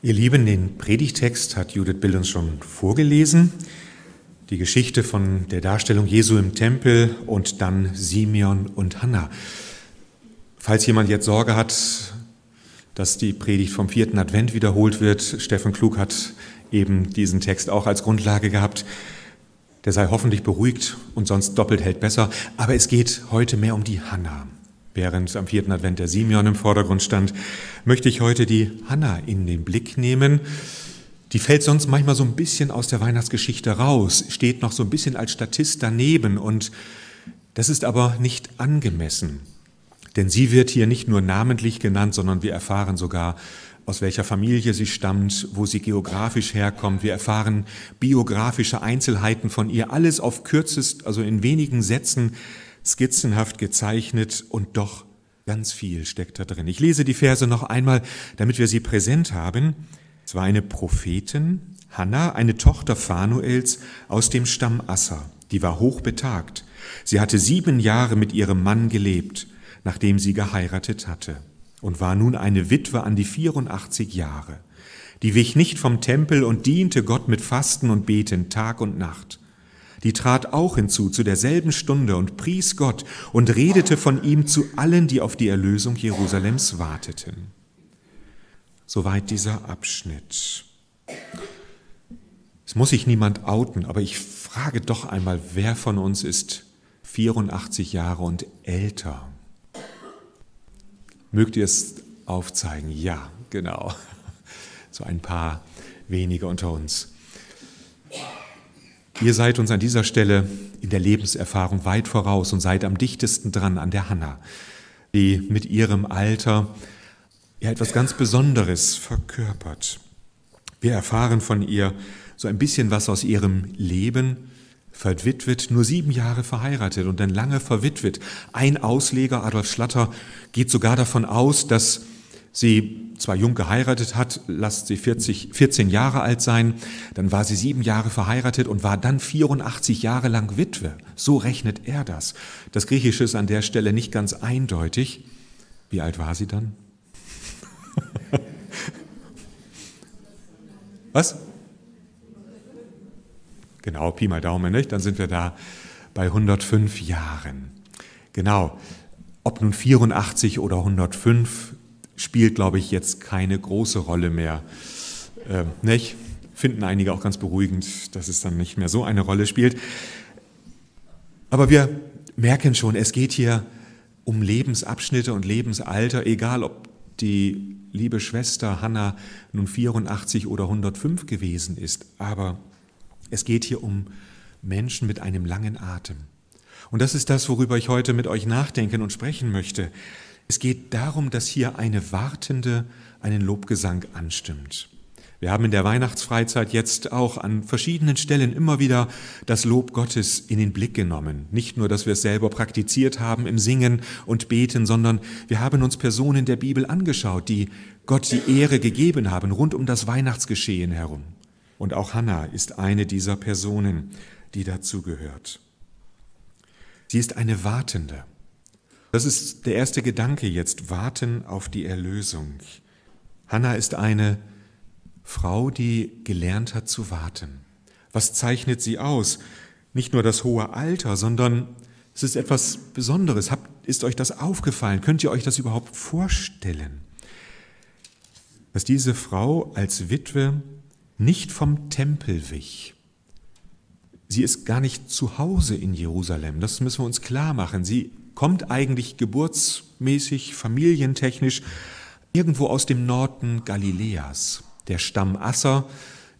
Ihr Lieben, den Predigtext hat Judith Bill uns schon vorgelesen. Die Geschichte von der Darstellung Jesu im Tempel und dann Simeon und Hannah. Falls jemand jetzt Sorge hat, dass die Predigt vom vierten Advent wiederholt wird, Stefan Klug hat eben diesen Text auch als Grundlage gehabt. Der sei hoffentlich beruhigt und sonst doppelt hält besser. Aber es geht heute mehr um die Hannah. Während am vierten Advent der Simeon im Vordergrund stand, möchte ich heute die Hanna in den Blick nehmen. Die fällt sonst manchmal so ein bisschen aus der Weihnachtsgeschichte raus, steht noch so ein bisschen als Statist daneben und das ist aber nicht angemessen. Denn sie wird hier nicht nur namentlich genannt, sondern wir erfahren sogar, aus welcher Familie sie stammt, wo sie geografisch herkommt. Wir erfahren biografische Einzelheiten von ihr, alles auf kürzest, also in wenigen Sätzen skizzenhaft gezeichnet und doch ganz viel steckt da drin. Ich lese die Verse noch einmal, damit wir sie präsent haben. Es war eine Prophetin, Hannah, eine Tochter Phanuels aus dem Stamm Asser. Die war hochbetagt. Sie hatte sieben Jahre mit ihrem Mann gelebt, nachdem sie geheiratet hatte, und war nun eine Witwe an die 84 Jahre. Die wich nicht vom Tempel und diente Gott mit Fasten und Beten Tag und Nacht die trat auch hinzu zu derselben Stunde und pries Gott und redete von ihm zu allen, die auf die Erlösung Jerusalems warteten. Soweit dieser Abschnitt. Es muss sich niemand outen, aber ich frage doch einmal, wer von uns ist 84 Jahre und älter? Mögt ihr es aufzeigen? Ja, genau. So ein paar wenige unter uns. Ihr seid uns an dieser Stelle in der Lebenserfahrung weit voraus und seid am dichtesten dran an der Hanna, die mit ihrem Alter ja etwas ganz Besonderes verkörpert. Wir erfahren von ihr so ein bisschen was aus ihrem Leben, verwitwet, nur sieben Jahre verheiratet und dann lange verwitwet. Ein Ausleger, Adolf Schlatter, geht sogar davon aus, dass sie zwar jung geheiratet hat, lasst sie 40, 14 Jahre alt sein, dann war sie sieben Jahre verheiratet und war dann 84 Jahre lang Witwe. So rechnet er das. Das Griechische ist an der Stelle nicht ganz eindeutig. Wie alt war sie dann? Was? Genau, Pi mal Daumen, nicht? Dann sind wir da bei 105 Jahren. Genau. Ob nun 84 oder 105, spielt, glaube ich, jetzt keine große Rolle mehr. Äh, nicht? Finden einige auch ganz beruhigend, dass es dann nicht mehr so eine Rolle spielt. Aber wir merken schon, es geht hier um Lebensabschnitte und Lebensalter, egal ob die liebe Schwester Hanna nun 84 oder 105 gewesen ist, aber es geht hier um Menschen mit einem langen Atem. Und das ist das, worüber ich heute mit euch nachdenken und sprechen möchte. Es geht darum, dass hier eine Wartende einen Lobgesang anstimmt. Wir haben in der Weihnachtsfreizeit jetzt auch an verschiedenen Stellen immer wieder das Lob Gottes in den Blick genommen. Nicht nur, dass wir es selber praktiziert haben im Singen und Beten, sondern wir haben uns Personen der Bibel angeschaut, die Gott die Ehre gegeben haben, rund um das Weihnachtsgeschehen herum. Und auch Hannah ist eine dieser Personen, die dazugehört. Sie ist eine Wartende. Das ist der erste Gedanke jetzt, warten auf die Erlösung. Hannah ist eine Frau, die gelernt hat zu warten. Was zeichnet sie aus? Nicht nur das hohe Alter, sondern es ist etwas Besonderes. ist euch das aufgefallen? Könnt ihr euch das überhaupt vorstellen? Dass diese Frau als Witwe nicht vom Tempel wich. Sie ist gar nicht zu Hause in Jerusalem. Das müssen wir uns klar machen. Sie kommt eigentlich geburtsmäßig, familientechnisch irgendwo aus dem Norden Galiläas. Der Stamm Asser,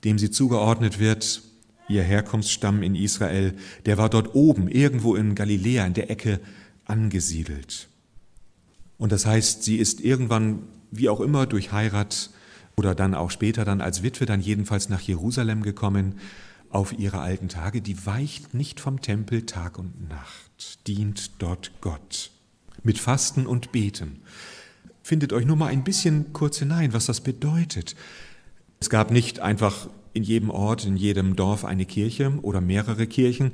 dem sie zugeordnet wird, ihr Herkunftsstamm in Israel, der war dort oben, irgendwo in Galiläa, in der Ecke angesiedelt. Und das heißt, sie ist irgendwann, wie auch immer, durch Heirat oder dann auch später dann als Witwe dann jedenfalls nach Jerusalem gekommen auf ihre alten Tage, die weicht nicht vom Tempel Tag und Nacht, dient dort Gott mit Fasten und Beten. Findet euch nur mal ein bisschen kurz hinein, was das bedeutet. Es gab nicht einfach in jedem Ort, in jedem Dorf eine Kirche oder mehrere Kirchen,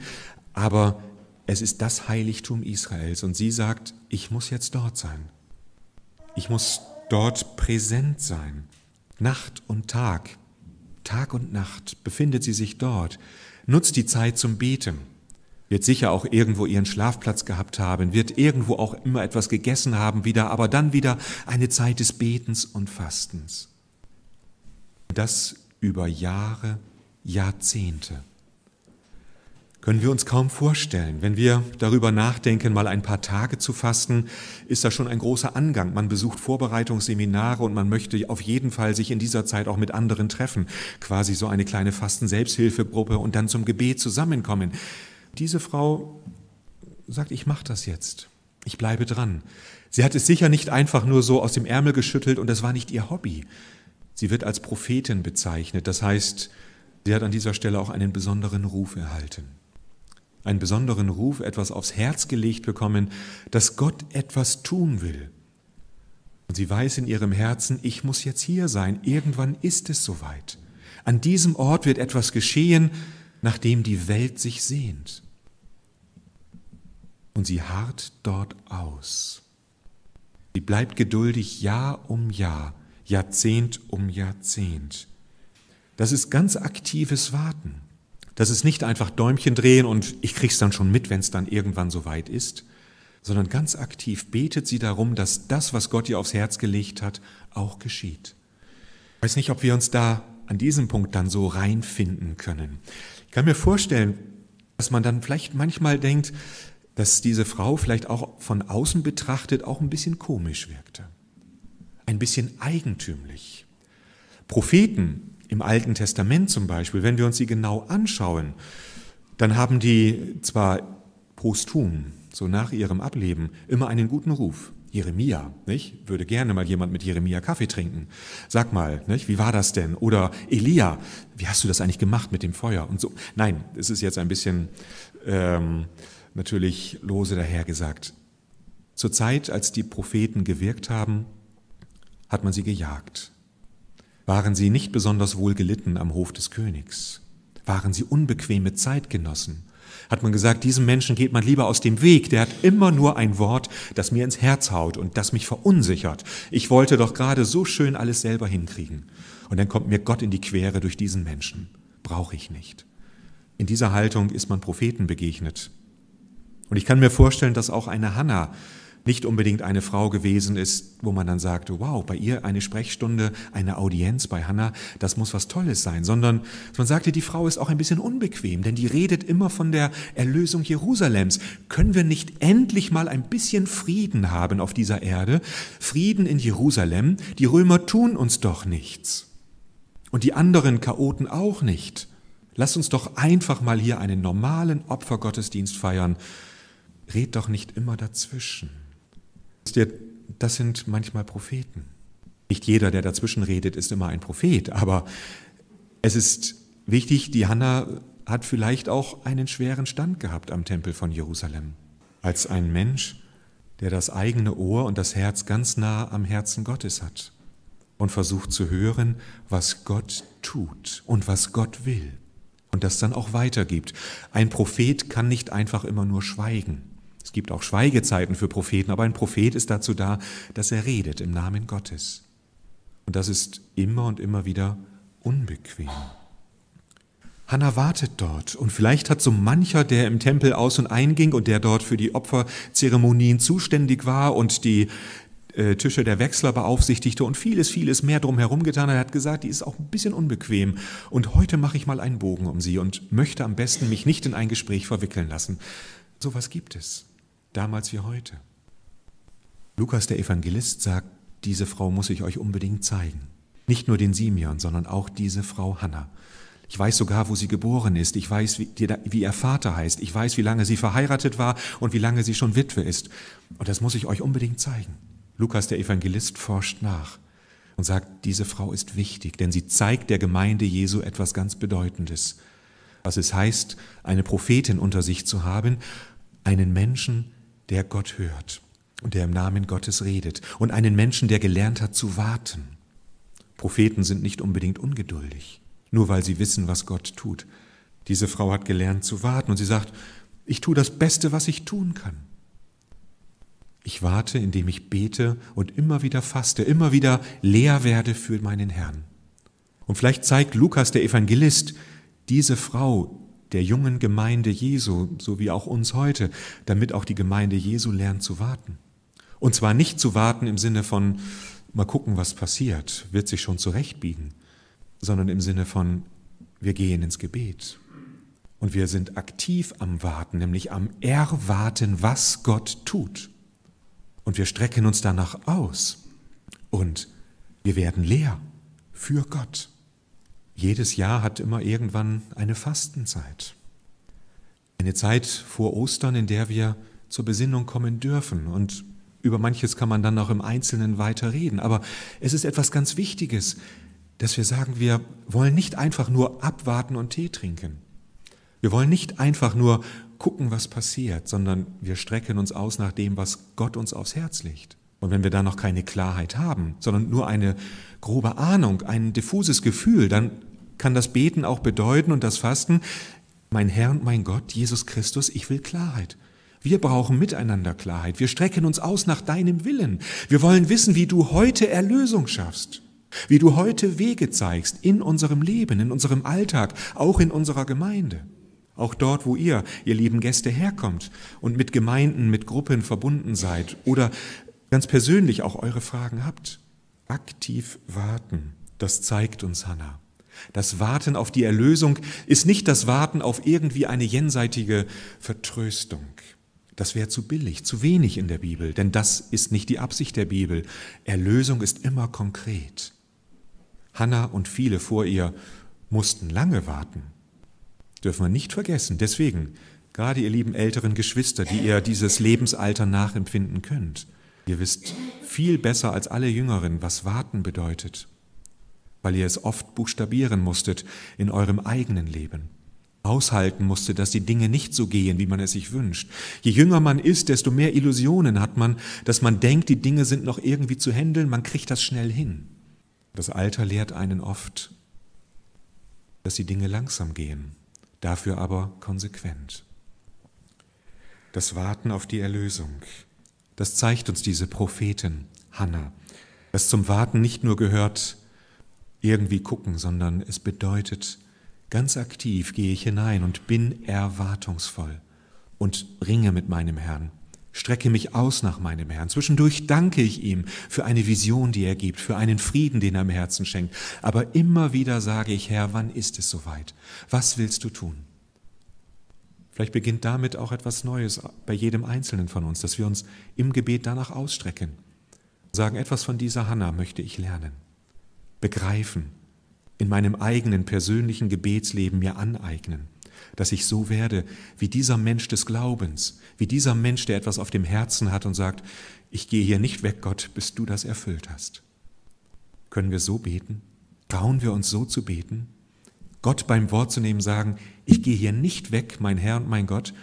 aber es ist das Heiligtum Israels und sie sagt, ich muss jetzt dort sein. Ich muss dort präsent sein. Nacht und Tag Tag und Nacht befindet sie sich dort, nutzt die Zeit zum Beten, wird sicher auch irgendwo ihren Schlafplatz gehabt haben, wird irgendwo auch immer etwas gegessen haben wieder, aber dann wieder eine Zeit des Betens und Fastens. Das über Jahre, Jahrzehnte können wir uns kaum vorstellen. Wenn wir darüber nachdenken, mal ein paar Tage zu fasten, ist das schon ein großer Angang. Man besucht Vorbereitungsseminare und man möchte auf jeden Fall sich in dieser Zeit auch mit anderen treffen. Quasi so eine kleine Fasten-Selbsthilfegruppe und dann zum Gebet zusammenkommen. Diese Frau sagt, ich mache das jetzt. Ich bleibe dran. Sie hat es sicher nicht einfach nur so aus dem Ärmel geschüttelt und das war nicht ihr Hobby. Sie wird als Prophetin bezeichnet. Das heißt, sie hat an dieser Stelle auch einen besonderen Ruf erhalten einen besonderen Ruf, etwas aufs Herz gelegt bekommen, dass Gott etwas tun will. Und sie weiß in ihrem Herzen, ich muss jetzt hier sein, irgendwann ist es soweit. An diesem Ort wird etwas geschehen, nachdem die Welt sich sehnt. Und sie harrt dort aus. Sie bleibt geduldig Jahr um Jahr, Jahrzehnt um Jahrzehnt. Das ist ganz aktives Warten. Das ist nicht einfach Däumchen drehen und ich krieg's dann schon mit, wenn es dann irgendwann so weit ist, sondern ganz aktiv betet sie darum, dass das, was Gott ihr aufs Herz gelegt hat, auch geschieht. Ich weiß nicht, ob wir uns da an diesem Punkt dann so reinfinden können. Ich kann mir vorstellen, dass man dann vielleicht manchmal denkt, dass diese Frau vielleicht auch von außen betrachtet auch ein bisschen komisch wirkte, ein bisschen eigentümlich. Propheten im Alten Testament zum Beispiel, wenn wir uns sie genau anschauen, dann haben die zwar posthum, so nach ihrem Ableben, immer einen guten Ruf. Jeremia, nicht? Würde gerne mal jemand mit Jeremia Kaffee trinken. Sag mal, nicht? Wie war das denn? Oder Elia, wie hast du das eigentlich gemacht mit dem Feuer? Und so. Nein, es ist jetzt ein bisschen ähm, natürlich lose dahergesagt. Zur Zeit, als die Propheten gewirkt haben, hat man sie gejagt. Waren sie nicht besonders wohl gelitten am Hof des Königs? Waren sie unbequeme Zeitgenossen? Hat man gesagt, diesem Menschen geht man lieber aus dem Weg, der hat immer nur ein Wort, das mir ins Herz haut und das mich verunsichert. Ich wollte doch gerade so schön alles selber hinkriegen. Und dann kommt mir Gott in die Quere durch diesen Menschen. Brauche ich nicht. In dieser Haltung ist man Propheten begegnet. Und ich kann mir vorstellen, dass auch eine Hannah nicht unbedingt eine Frau gewesen ist, wo man dann sagte, wow, bei ihr eine Sprechstunde, eine Audienz bei Hannah, das muss was Tolles sein, sondern man sagte, die Frau ist auch ein bisschen unbequem, denn die redet immer von der Erlösung Jerusalems. Können wir nicht endlich mal ein bisschen Frieden haben auf dieser Erde? Frieden in Jerusalem, die Römer tun uns doch nichts. Und die anderen Chaoten auch nicht. Lass uns doch einfach mal hier einen normalen Opfergottesdienst feiern. Red doch nicht immer dazwischen. Das sind manchmal Propheten. Nicht jeder, der dazwischen redet, ist immer ein Prophet, aber es ist wichtig, die Hanna hat vielleicht auch einen schweren Stand gehabt am Tempel von Jerusalem. Als ein Mensch, der das eigene Ohr und das Herz ganz nah am Herzen Gottes hat und versucht zu hören, was Gott tut und was Gott will und das dann auch weitergibt. Ein Prophet kann nicht einfach immer nur schweigen. Es gibt auch Schweigezeiten für Propheten, aber ein Prophet ist dazu da, dass er redet im Namen Gottes. Und das ist immer und immer wieder unbequem. Hannah wartet dort und vielleicht hat so mancher, der im Tempel aus und einging und der dort für die Opferzeremonien zuständig war und die äh, Tische der Wechsler beaufsichtigte und vieles, vieles mehr drumherum getan hat, hat gesagt, die ist auch ein bisschen unbequem und heute mache ich mal einen Bogen um sie und möchte am besten mich nicht in ein Gespräch verwickeln lassen. Sowas gibt es damals wie heute. Lukas der Evangelist sagt, diese Frau muss ich euch unbedingt zeigen. Nicht nur den Simeon, sondern auch diese Frau Hanna. Ich weiß sogar, wo sie geboren ist. Ich weiß, wie, wie, ihr Vater heißt. Ich weiß, wie lange sie verheiratet war und wie lange sie schon Witwe ist. Und das muss ich euch unbedingt zeigen. Lukas der Evangelist forscht nach und sagt, diese Frau ist wichtig, denn sie zeigt der Gemeinde Jesu etwas ganz Bedeutendes. Was es heißt, eine Prophetin unter sich zu haben, einen Menschen, der Gott hört und der im Namen Gottes redet und einen Menschen, der gelernt hat zu warten. Propheten sind nicht unbedingt ungeduldig, nur weil sie wissen, was Gott tut. Diese Frau hat gelernt zu warten und sie sagt, ich tue das Beste, was ich tun kann. Ich warte, indem ich bete und immer wieder faste, immer wieder leer werde für meinen Herrn. Und vielleicht zeigt Lukas, der Evangelist, diese Frau der jungen Gemeinde Jesu, so wie auch uns heute, damit auch die Gemeinde Jesu lernt zu warten. Und zwar nicht zu warten im Sinne von, mal gucken, was passiert, wird sich schon zurechtbiegen, sondern im Sinne von, wir gehen ins Gebet. Und wir sind aktiv am Warten, nämlich am Erwarten, was Gott tut. Und wir strecken uns danach aus und wir werden leer für Gott jedes Jahr hat immer irgendwann eine Fastenzeit. Eine Zeit vor Ostern, in der wir zur Besinnung kommen dürfen. Und über manches kann man dann auch im Einzelnen weiter reden. Aber es ist etwas ganz Wichtiges, dass wir sagen, wir wollen nicht einfach nur abwarten und Tee trinken. Wir wollen nicht einfach nur gucken, was passiert, sondern wir strecken uns aus nach dem, was Gott uns aufs Herz legt. Und wenn wir da noch keine Klarheit haben, sondern nur eine grobe Ahnung, ein diffuses Gefühl, dann kann das Beten auch bedeuten und das Fasten. Mein Herr und mein Gott, Jesus Christus, ich will Klarheit. Wir brauchen miteinander Klarheit. Wir strecken uns aus nach deinem Willen. Wir wollen wissen, wie du heute Erlösung schaffst, wie du heute Wege zeigst in unserem Leben, in unserem Alltag, auch in unserer Gemeinde. Auch dort, wo ihr, ihr lieben Gäste, herkommt und mit Gemeinden, mit Gruppen verbunden seid oder ganz persönlich auch eure Fragen habt. Aktiv warten, das zeigt uns Hannah. Das Warten auf die Erlösung ist nicht das Warten auf irgendwie eine jenseitige Vertröstung. Das wäre zu billig, zu wenig in der Bibel, denn das ist nicht die Absicht der Bibel. Erlösung ist immer konkret. Hannah und viele vor ihr mussten lange warten. Dürfen wir nicht vergessen. Deswegen, gerade ihr lieben älteren Geschwister, die ihr dieses Lebensalter nachempfinden könnt, ihr wisst viel besser als alle Jüngeren, was warten bedeutet weil ihr es oft buchstabieren musstet in eurem eigenen Leben. Aushalten musste, dass die Dinge nicht so gehen, wie man es sich wünscht. Je jünger man ist, desto mehr Illusionen hat man, dass man denkt, die Dinge sind noch irgendwie zu handeln, man kriegt das schnell hin. Das Alter lehrt einen oft, dass die Dinge langsam gehen, dafür aber konsequent. Das Warten auf die Erlösung, das zeigt uns diese Prophetin Hannah, dass zum Warten nicht nur gehört, irgendwie gucken, sondern es bedeutet, ganz aktiv gehe ich hinein und bin erwartungsvoll und ringe mit meinem Herrn, strecke mich aus nach meinem Herrn. Zwischendurch danke ich ihm für eine Vision, die er gibt, für einen Frieden, den er im Herzen schenkt. Aber immer wieder sage ich, Herr, wann ist es soweit? Was willst du tun? Vielleicht beginnt damit auch etwas Neues bei jedem Einzelnen von uns, dass wir uns im Gebet danach ausstrecken. Sagen, etwas von dieser Hanna möchte ich lernen begreifen, in meinem eigenen persönlichen Gebetsleben mir aneignen, dass ich so werde wie dieser Mensch des Glaubens, wie dieser Mensch, der etwas auf dem Herzen hat und sagt, ich gehe hier nicht weg, Gott, bis du das erfüllt hast. Können wir so beten? Trauen wir uns so zu beten? Gott beim Wort zu nehmen, sagen, ich gehe hier nicht weg, mein Herr und mein Gott,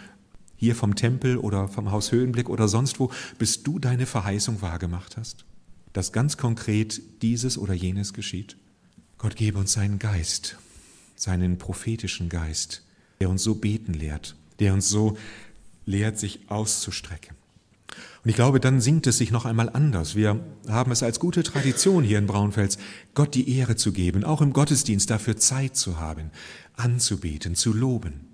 hier vom Tempel oder vom Haus Höhenblick oder sonst wo, bis du deine Verheißung wahrgemacht hast? dass ganz konkret dieses oder jenes geschieht? Gott gebe uns seinen Geist, seinen prophetischen Geist, der uns so beten lehrt, der uns so lehrt, sich auszustrecken. Und ich glaube, dann singt es sich noch einmal anders. Wir haben es als gute Tradition hier in Braunfels, Gott die Ehre zu geben, auch im Gottesdienst dafür Zeit zu haben, anzubeten, zu loben,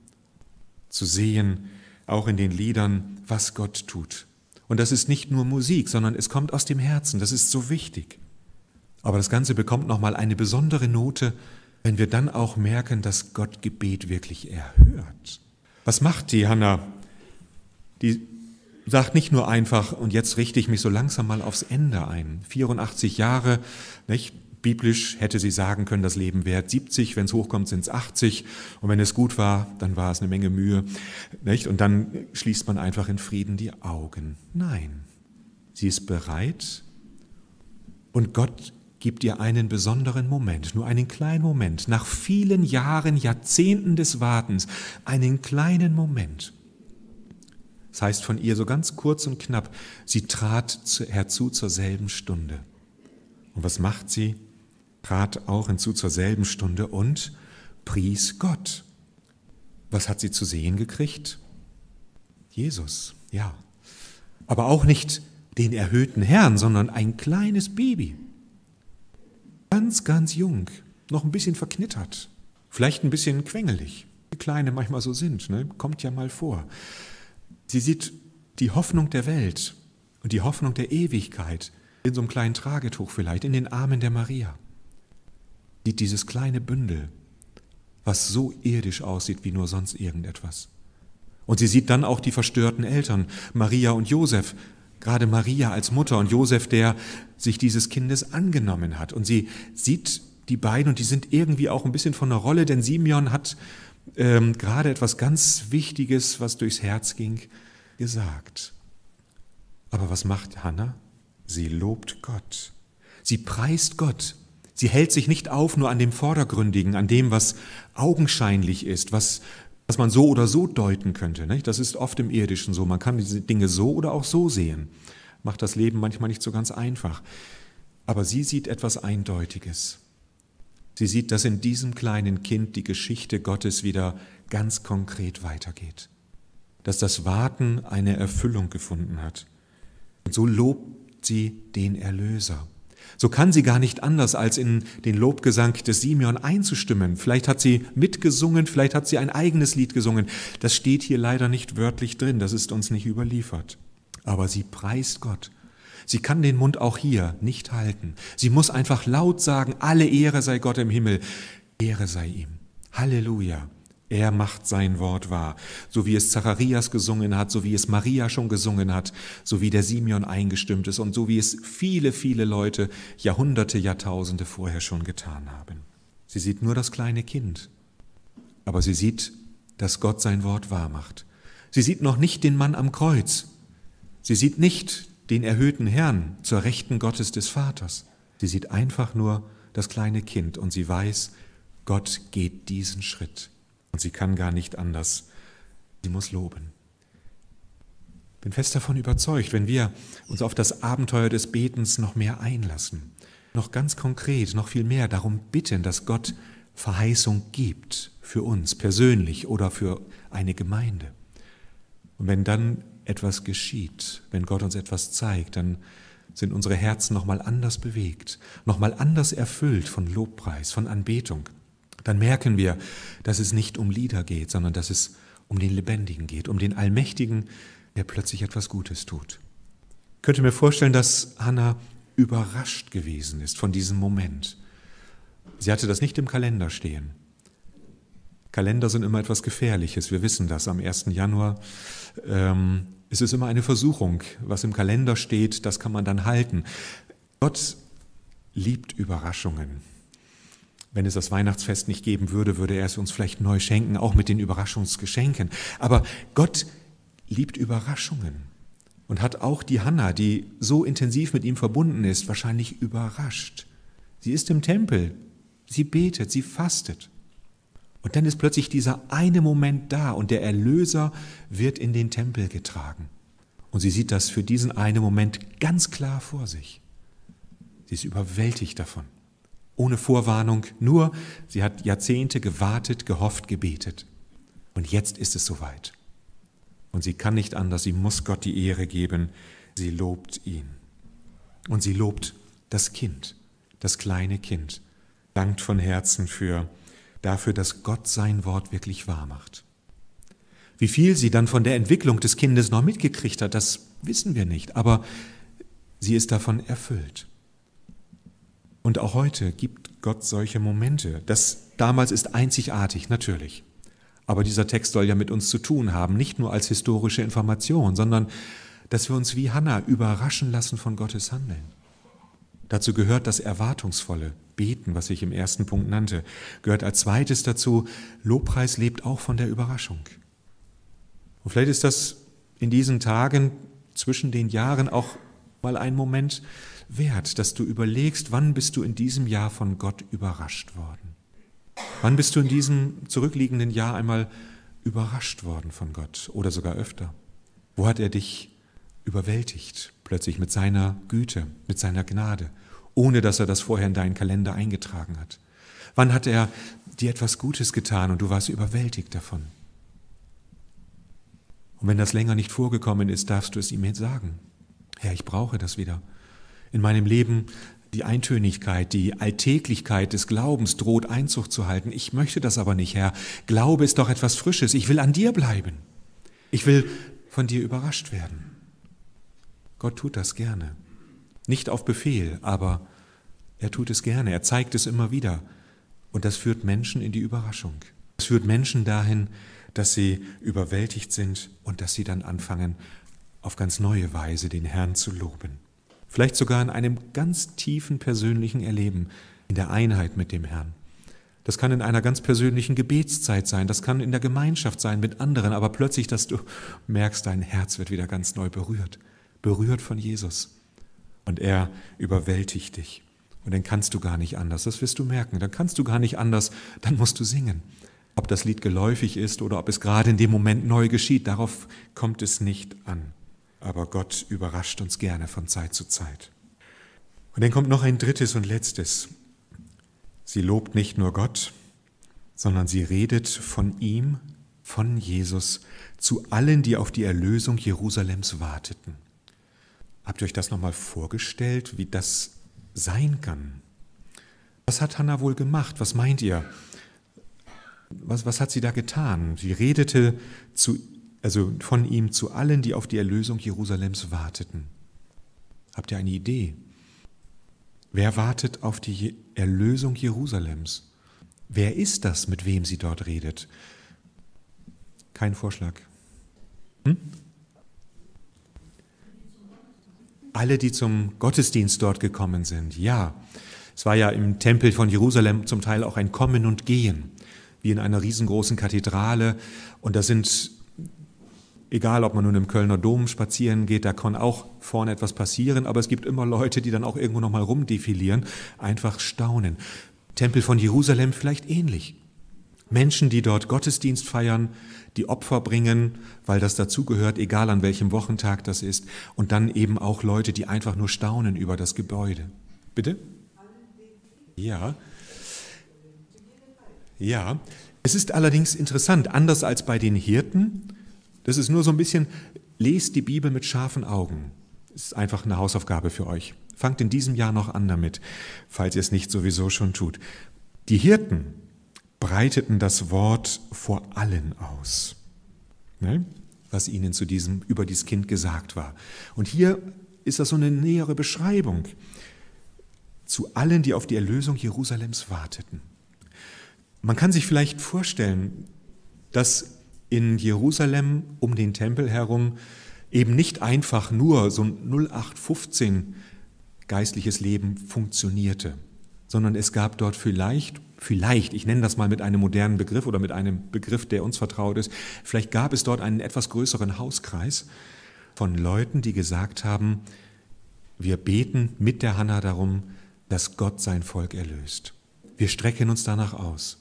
zu sehen, auch in den Liedern, was Gott tut, und das ist nicht nur Musik, sondern es kommt aus dem Herzen. Das ist so wichtig. Aber das Ganze bekommt nochmal eine besondere Note, wenn wir dann auch merken, dass Gott Gebet wirklich erhört. Was macht die Hanna? Die sagt nicht nur einfach, und jetzt richte ich mich so langsam mal aufs Ende ein. 84 Jahre, nicht? Biblisch hätte sie sagen können, das Leben wert 70, wenn es hochkommt, sind es 80 und wenn es gut war, dann war es eine Menge Mühe. Nicht? Und dann schließt man einfach in Frieden die Augen. Nein, sie ist bereit und Gott gibt ihr einen besonderen Moment, nur einen kleinen Moment, nach vielen Jahren, Jahrzehnten des Wartens, einen kleinen Moment. Das heißt von ihr so ganz kurz und knapp, sie trat herzu zur selben Stunde. Und was macht sie? trat auch hinzu zur selben Stunde und pries Gott. Was hat sie zu sehen gekriegt? Jesus, ja. Aber auch nicht den erhöhten Herrn, sondern ein kleines Baby. Ganz, ganz jung, noch ein bisschen verknittert, vielleicht ein bisschen quengelig, wie Kleine manchmal so sind, ne? kommt ja mal vor. Sie sieht die Hoffnung der Welt und die Hoffnung der Ewigkeit in so einem kleinen Tragetuch vielleicht, in den Armen der Maria die, dieses kleine Bündel, was so irdisch aussieht wie nur sonst irgendetwas. Und sie sieht dann auch die verstörten Eltern, Maria und Josef, gerade Maria als Mutter und Josef, der sich dieses Kindes angenommen hat. Und sie sieht die beiden und die sind irgendwie auch ein bisschen von der Rolle, denn Simeon hat ähm, gerade etwas ganz Wichtiges, was durchs Herz ging, gesagt. Aber was macht Hannah? Sie lobt Gott. Sie preist Gott. Sie hält sich nicht auf nur an dem Vordergründigen, an dem, was augenscheinlich ist, was, was man so oder so deuten könnte. Nicht? Das ist oft im Irdischen so. Man kann diese Dinge so oder auch so sehen. Macht das Leben manchmal nicht so ganz einfach. Aber sie sieht etwas Eindeutiges. Sie sieht, dass in diesem kleinen Kind die Geschichte Gottes wieder ganz konkret weitergeht. Dass das Warten eine Erfüllung gefunden hat. Und so lobt sie den Erlöser so kann sie gar nicht anders, als in den Lobgesang des Simeon einzustimmen. Vielleicht hat sie mitgesungen, vielleicht hat sie ein eigenes Lied gesungen. Das steht hier leider nicht wörtlich drin, das ist uns nicht überliefert. Aber sie preist Gott. Sie kann den Mund auch hier nicht halten. Sie muss einfach laut sagen, alle Ehre sei Gott im Himmel, Ehre sei ihm. Halleluja. Er macht sein Wort wahr, so wie es Zacharias gesungen hat, so wie es Maria schon gesungen hat, so wie der Simeon eingestimmt ist und so wie es viele, viele Leute Jahrhunderte, Jahrtausende vorher schon getan haben. Sie sieht nur das kleine Kind, aber sie sieht, dass Gott sein Wort wahr macht. Sie sieht noch nicht den Mann am Kreuz. Sie sieht nicht den erhöhten Herrn zur Rechten Gottes des Vaters. Sie sieht einfach nur das kleine Kind und sie weiß, Gott geht diesen Schritt. Und sie kann gar nicht anders. Sie muss loben. Ich bin fest davon überzeugt, wenn wir uns auf das Abenteuer des Betens noch mehr einlassen, noch ganz konkret, noch viel mehr darum bitten, dass Gott Verheißung gibt für uns persönlich oder für eine Gemeinde. Und wenn dann etwas geschieht, wenn Gott uns etwas zeigt, dann sind unsere Herzen nochmal anders bewegt, nochmal anders erfüllt von Lobpreis, von Anbetung, dann merken wir, dass es nicht um Lieder geht, sondern dass es um den Lebendigen geht, um den Allmächtigen, der plötzlich etwas Gutes tut. Ich könnte mir vorstellen, dass Hannah überrascht gewesen ist von diesem Moment. Sie hatte das nicht im Kalender stehen. Kalender sind immer etwas Gefährliches, wir wissen das. Am 1. Januar ähm, ist es immer eine Versuchung. Was im Kalender steht, das kann man dann halten. Gott liebt Überraschungen. Wenn es das Weihnachtsfest nicht geben würde, würde er es uns vielleicht neu schenken, auch mit den Überraschungsgeschenken. Aber Gott liebt Überraschungen und hat auch die Hanna, die so intensiv mit ihm verbunden ist, wahrscheinlich überrascht. Sie ist im Tempel, sie betet, sie fastet. Und dann ist plötzlich dieser eine Moment da und der Erlöser wird in den Tempel getragen. Und sie sieht das für diesen einen Moment ganz klar vor sich. Sie ist überwältigt davon ohne Vorwarnung, nur sie hat Jahrzehnte gewartet, gehofft, gebetet. Und jetzt ist es soweit. Und sie kann nicht anders, sie muss Gott die Ehre geben, sie lobt ihn. Und sie lobt das Kind, das kleine Kind, dankt von Herzen für dafür, dass Gott sein Wort wirklich wahr macht. Wie viel sie dann von der Entwicklung des Kindes noch mitgekriegt hat, das wissen wir nicht, aber sie ist davon erfüllt. Und auch heute gibt Gott solche Momente. Das damals ist einzigartig, natürlich. Aber dieser Text soll ja mit uns zu tun haben, nicht nur als historische Information, sondern dass wir uns wie Hannah überraschen lassen von Gottes Handeln. Dazu gehört das erwartungsvolle Beten, was ich im ersten Punkt nannte, gehört als zweites dazu, Lobpreis lebt auch von der Überraschung. Und vielleicht ist das in diesen Tagen zwischen den Jahren auch mal ein Moment, wert, dass du überlegst, wann bist du in diesem Jahr von Gott überrascht worden? Wann bist du in diesem zurückliegenden Jahr einmal überrascht worden von Gott oder sogar öfter? Wo hat er dich überwältigt plötzlich mit seiner Güte, mit seiner Gnade, ohne dass er das vorher in deinen Kalender eingetragen hat? Wann hat er dir etwas Gutes getan und du warst überwältigt davon? Und wenn das länger nicht vorgekommen ist, darfst du es ihm jetzt sagen. Herr, ich brauche das wieder. In meinem Leben die Eintönigkeit, die Alltäglichkeit des Glaubens droht Einzug zu halten. Ich möchte das aber nicht, Herr. Glaube ist doch etwas Frisches. Ich will an dir bleiben. Ich will von dir überrascht werden. Gott tut das gerne. Nicht auf Befehl, aber er tut es gerne. Er zeigt es immer wieder. Und das führt Menschen in die Überraschung. Das führt Menschen dahin, dass sie überwältigt sind und dass sie dann anfangen, auf ganz neue Weise den Herrn zu loben vielleicht sogar in einem ganz tiefen persönlichen Erleben, in der Einheit mit dem Herrn. Das kann in einer ganz persönlichen Gebetszeit sein, das kann in der Gemeinschaft sein mit anderen, aber plötzlich, dass du merkst, dein Herz wird wieder ganz neu berührt, berührt von Jesus. Und er überwältigt dich. Und dann kannst du gar nicht anders, das wirst du merken, dann kannst du gar nicht anders, dann musst du singen. Ob das Lied geläufig ist oder ob es gerade in dem Moment neu geschieht, darauf kommt es nicht an aber Gott überrascht uns gerne von Zeit zu Zeit. Und dann kommt noch ein drittes und letztes. Sie lobt nicht nur Gott, sondern sie redet von ihm, von Jesus, zu allen, die auf die Erlösung Jerusalems warteten. Habt ihr euch das nochmal vorgestellt, wie das sein kann? Was hat Hannah wohl gemacht? Was meint ihr? Was, was hat sie da getan? Sie redete zu also von ihm zu allen, die auf die Erlösung Jerusalems warteten. Habt ihr eine Idee? Wer wartet auf die Erlösung Jerusalems? Wer ist das, mit wem sie dort redet? Kein Vorschlag. Hm? Alle, die zum Gottesdienst dort gekommen sind, ja. Es war ja im Tempel von Jerusalem zum Teil auch ein Kommen und Gehen, wie in einer riesengroßen Kathedrale. Und da sind egal ob man nun im Kölner Dom spazieren geht, da kann auch vorne etwas passieren, aber es gibt immer Leute, die dann auch irgendwo nochmal rumdefilieren, einfach staunen. Tempel von Jerusalem vielleicht ähnlich. Menschen, die dort Gottesdienst feiern, die Opfer bringen, weil das dazugehört, egal an welchem Wochentag das ist, und dann eben auch Leute, die einfach nur staunen über das Gebäude. Bitte? Ja. Ja. Es ist allerdings interessant, anders als bei den Hirten, das ist nur so ein bisschen, lest die Bibel mit scharfen Augen. Das Ist einfach eine Hausaufgabe für euch. Fangt in diesem Jahr noch an damit, falls ihr es nicht sowieso schon tut. Die Hirten breiteten das Wort vor allen aus, ne? was ihnen zu diesem über dieses Kind gesagt war. Und hier ist das so eine nähere Beschreibung zu allen, die auf die Erlösung Jerusalems warteten. Man kann sich vielleicht vorstellen, dass in Jerusalem um den Tempel herum eben nicht einfach nur so ein 0815 geistliches Leben funktionierte, sondern es gab dort vielleicht, vielleicht, ich nenne das mal mit einem modernen Begriff oder mit einem Begriff, der uns vertraut ist, vielleicht gab es dort einen etwas größeren Hauskreis von Leuten, die gesagt haben, wir beten mit der Hanna darum, dass Gott sein Volk erlöst. Wir strecken uns danach aus.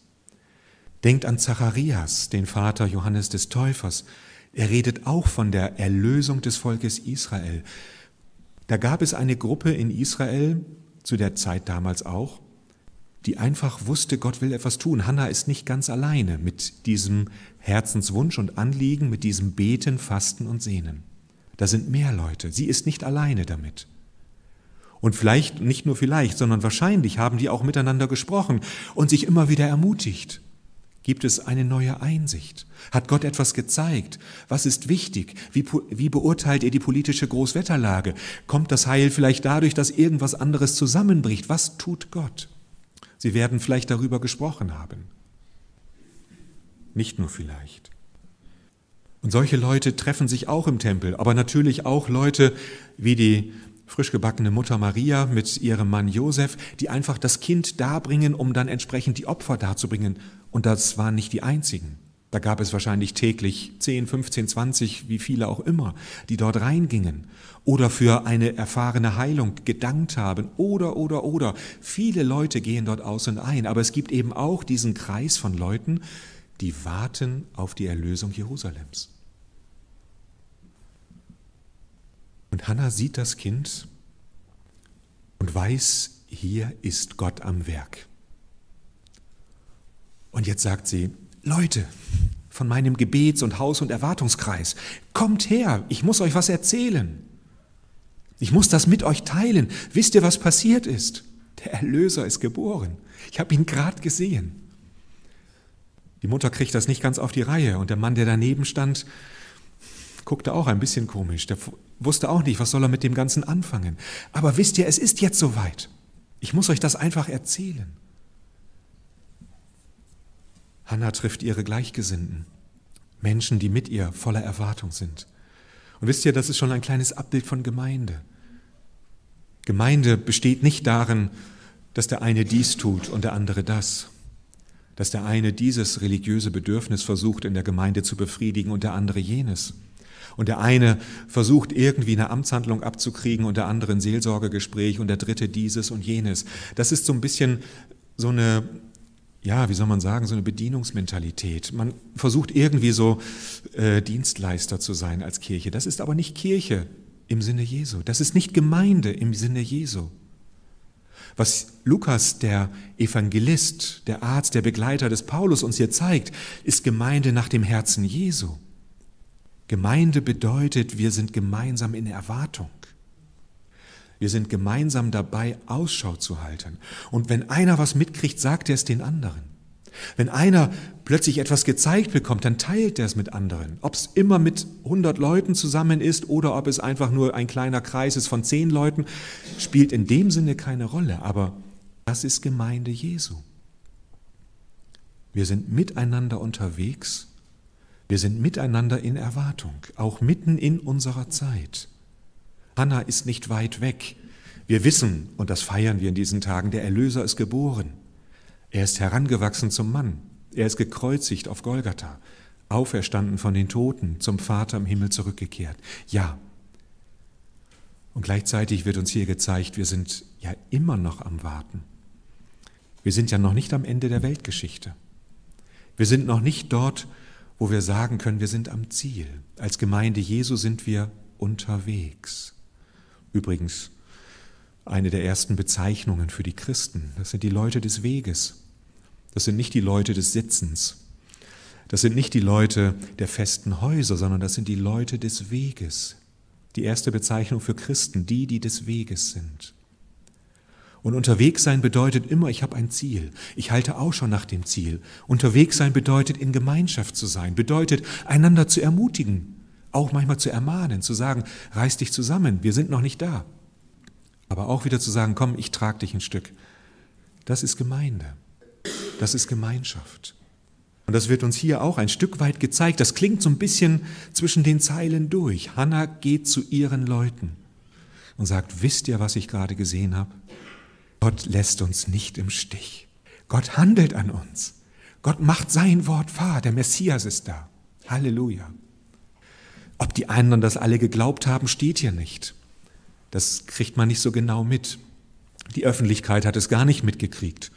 Denkt an Zacharias, den Vater Johannes des Täufers. Er redet auch von der Erlösung des Volkes Israel. Da gab es eine Gruppe in Israel, zu der Zeit damals auch, die einfach wusste, Gott will etwas tun. Hannah ist nicht ganz alleine mit diesem Herzenswunsch und Anliegen, mit diesem Beten, Fasten und Sehnen. Da sind mehr Leute. Sie ist nicht alleine damit. Und vielleicht, nicht nur vielleicht, sondern wahrscheinlich haben die auch miteinander gesprochen und sich immer wieder ermutigt. Gibt es eine neue Einsicht? Hat Gott etwas gezeigt? Was ist wichtig? Wie, wie, beurteilt ihr die politische Großwetterlage? Kommt das Heil vielleicht dadurch, dass irgendwas anderes zusammenbricht? Was tut Gott? Sie werden vielleicht darüber gesprochen haben. Nicht nur vielleicht. Und solche Leute treffen sich auch im Tempel, aber natürlich auch Leute wie die frischgebackene Mutter Maria mit ihrem Mann Josef, die einfach das Kind darbringen, um dann entsprechend die Opfer darzubringen und das waren nicht die einzigen. Da gab es wahrscheinlich täglich 10, 15, 20, wie viele auch immer, die dort reingingen oder für eine erfahrene Heilung gedankt haben oder, oder, oder. Viele Leute gehen dort aus und ein, aber es gibt eben auch diesen Kreis von Leuten, die warten auf die Erlösung Jerusalems. Und Hannah sieht das Kind und weiß, hier ist Gott am Werk. Und jetzt sagt sie, Leute von meinem Gebets- und Haus- und Erwartungskreis, kommt her, ich muss euch was erzählen. Ich muss das mit euch teilen. Wisst ihr, was passiert ist? Der Erlöser ist geboren. Ich habe ihn gerade gesehen. Die Mutter kriegt das nicht ganz auf die Reihe und der Mann, der daneben stand, guckte auch ein bisschen komisch. Der wusste auch nicht, was soll er mit dem Ganzen anfangen. Aber wisst ihr, es ist jetzt soweit. Ich muss euch das einfach erzählen. Hannah trifft ihre Gleichgesinnten, Menschen, die mit ihr voller Erwartung sind. Und wisst ihr, das ist schon ein kleines Abbild von Gemeinde. Gemeinde besteht nicht darin, dass der eine dies tut und der andere das, dass der eine dieses religiöse Bedürfnis versucht in der Gemeinde zu befriedigen und der andere jenes. Und der eine versucht irgendwie eine Amtshandlung abzukriegen und der andere ein Seelsorgegespräch und der dritte dieses und jenes. Das ist so ein bisschen so eine ja, wie soll man sagen, so eine Bedienungsmentalität. Man versucht irgendwie so äh, Dienstleister zu sein als Kirche. Das ist aber nicht Kirche im Sinne Jesu. Das ist nicht Gemeinde im Sinne Jesu. Was Lukas, der Evangelist, der Arzt, der Begleiter des Paulus uns hier zeigt, ist Gemeinde nach dem Herzen Jesu. Gemeinde bedeutet, wir sind gemeinsam in Erwartung. Wir sind gemeinsam dabei, Ausschau zu halten. Und wenn einer was mitkriegt, sagt er es den anderen. Wenn einer plötzlich etwas gezeigt bekommt, dann teilt er es mit anderen. Ob es immer mit 100 Leuten zusammen ist oder ob es einfach nur ein kleiner Kreis ist von 10 Leuten, spielt in dem Sinne keine Rolle. Aber das ist Gemeinde Jesu. Wir sind miteinander unterwegs. Wir sind miteinander in Erwartung, auch mitten in unserer Zeit. Hanna ist nicht weit weg. Wir wissen, und das feiern wir in diesen Tagen, der Erlöser ist geboren. Er ist herangewachsen zum Mann. Er ist gekreuzigt auf Golgatha, auferstanden von den Toten, zum Vater im Himmel zurückgekehrt. Ja. Und gleichzeitig wird uns hier gezeigt, wir sind ja immer noch am Warten. Wir sind ja noch nicht am Ende der Weltgeschichte. Wir sind noch nicht dort, wo wir sagen können, wir sind am Ziel. Als Gemeinde Jesu sind wir unterwegs. Übrigens eine der ersten Bezeichnungen für die Christen. Das sind die Leute des Weges. Das sind nicht die Leute des Sitzens. Das sind nicht die Leute der festen Häuser, sondern das sind die Leute des Weges. Die erste Bezeichnung für Christen, die, die des Weges sind. Und unterwegs sein bedeutet immer, ich habe ein Ziel. Ich halte auch schon nach dem Ziel. Unterwegs sein bedeutet, in Gemeinschaft zu sein, bedeutet, einander zu ermutigen, auch manchmal zu ermahnen, zu sagen, reiß dich zusammen, wir sind noch nicht da. Aber auch wieder zu sagen, komm, ich trage dich ein Stück. Das ist Gemeinde. Das ist Gemeinschaft. Und das wird uns hier auch ein Stück weit gezeigt. Das klingt so ein bisschen zwischen den Zeilen durch. Hannah geht zu ihren Leuten und sagt, wisst ihr, was ich gerade gesehen habe? Gott lässt uns nicht im Stich. Gott handelt an uns. Gott macht sein Wort wahr. Der Messias ist da. Halleluja. Ob die anderen das alle geglaubt haben, steht hier nicht. Das kriegt man nicht so genau mit. Die Öffentlichkeit hat es gar nicht mitgekriegt.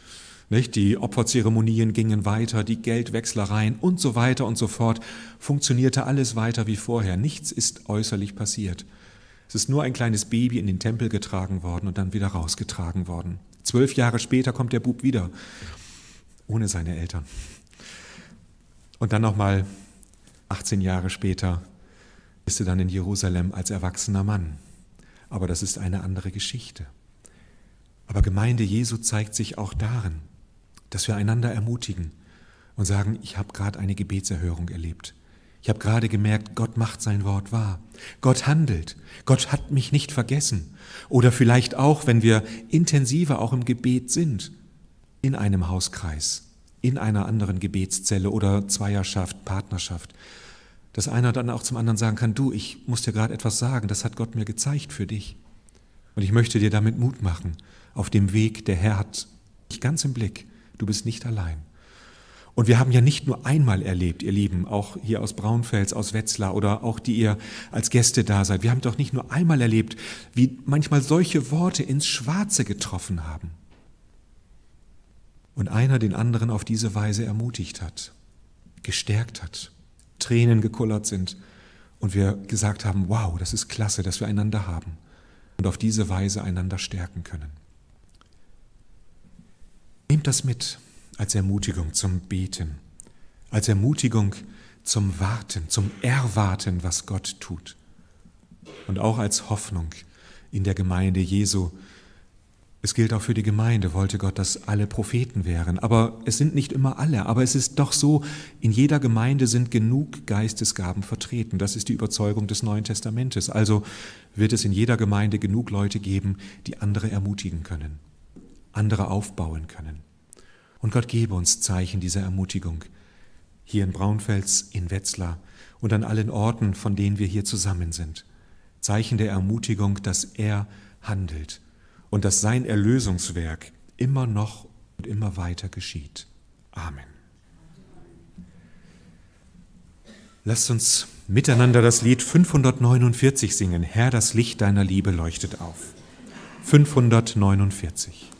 Nicht? Die Opferzeremonien gingen weiter, die Geldwechslereien und so weiter und so fort. Funktionierte alles weiter wie vorher. Nichts ist äußerlich passiert. Es ist nur ein kleines Baby in den Tempel getragen worden und dann wieder rausgetragen worden. Zwölf Jahre später kommt der Bub wieder, ohne seine Eltern. Und dann nochmal 18 Jahre später bist du dann in Jerusalem als erwachsener Mann. Aber das ist eine andere Geschichte. Aber Gemeinde Jesu zeigt sich auch darin, dass wir einander ermutigen und sagen, ich habe gerade eine Gebetserhörung erlebt. Ich habe gerade gemerkt, Gott macht sein Wort wahr. Gott handelt. Gott hat mich nicht vergessen. Oder vielleicht auch, wenn wir intensiver auch im Gebet sind, in einem Hauskreis, in einer anderen Gebetszelle oder Zweierschaft, Partnerschaft, dass einer dann auch zum anderen sagen kann, du, ich muss dir gerade etwas sagen, das hat Gott mir gezeigt für dich. Und ich möchte dir damit Mut machen. Auf dem Weg, der Herr hat dich ganz im Blick. Du bist nicht allein. Und wir haben ja nicht nur einmal erlebt, ihr Lieben, auch hier aus Braunfels, aus Wetzlar oder auch die ihr als Gäste da seid. Wir haben doch nicht nur einmal erlebt, wie manchmal solche Worte ins Schwarze getroffen haben. Und einer den anderen auf diese Weise ermutigt hat, gestärkt hat. Tränen gekullert sind und wir gesagt haben, wow, das ist klasse, dass wir einander haben und auf diese Weise einander stärken können. Nehmt das mit als Ermutigung zum Beten, als Ermutigung zum Warten, zum Erwarten, was Gott tut und auch als Hoffnung in der Gemeinde Jesu, es gilt auch für die Gemeinde, wollte Gott, dass alle Propheten wären. Aber es sind nicht immer alle. Aber es ist doch so, in jeder Gemeinde sind genug Geistesgaben vertreten. Das ist die Überzeugung des Neuen Testamentes. Also wird es in jeder Gemeinde genug Leute geben, die andere ermutigen können, andere aufbauen können. Und Gott gebe uns Zeichen dieser Ermutigung. Hier in Braunfels, in Wetzlar und an allen Orten, von denen wir hier zusammen sind. Zeichen der Ermutigung, dass er handelt und dass sein Erlösungswerk immer noch und immer weiter geschieht. Amen. Lasst uns miteinander das Lied 549 singen. Herr, das Licht deiner Liebe leuchtet auf. 549.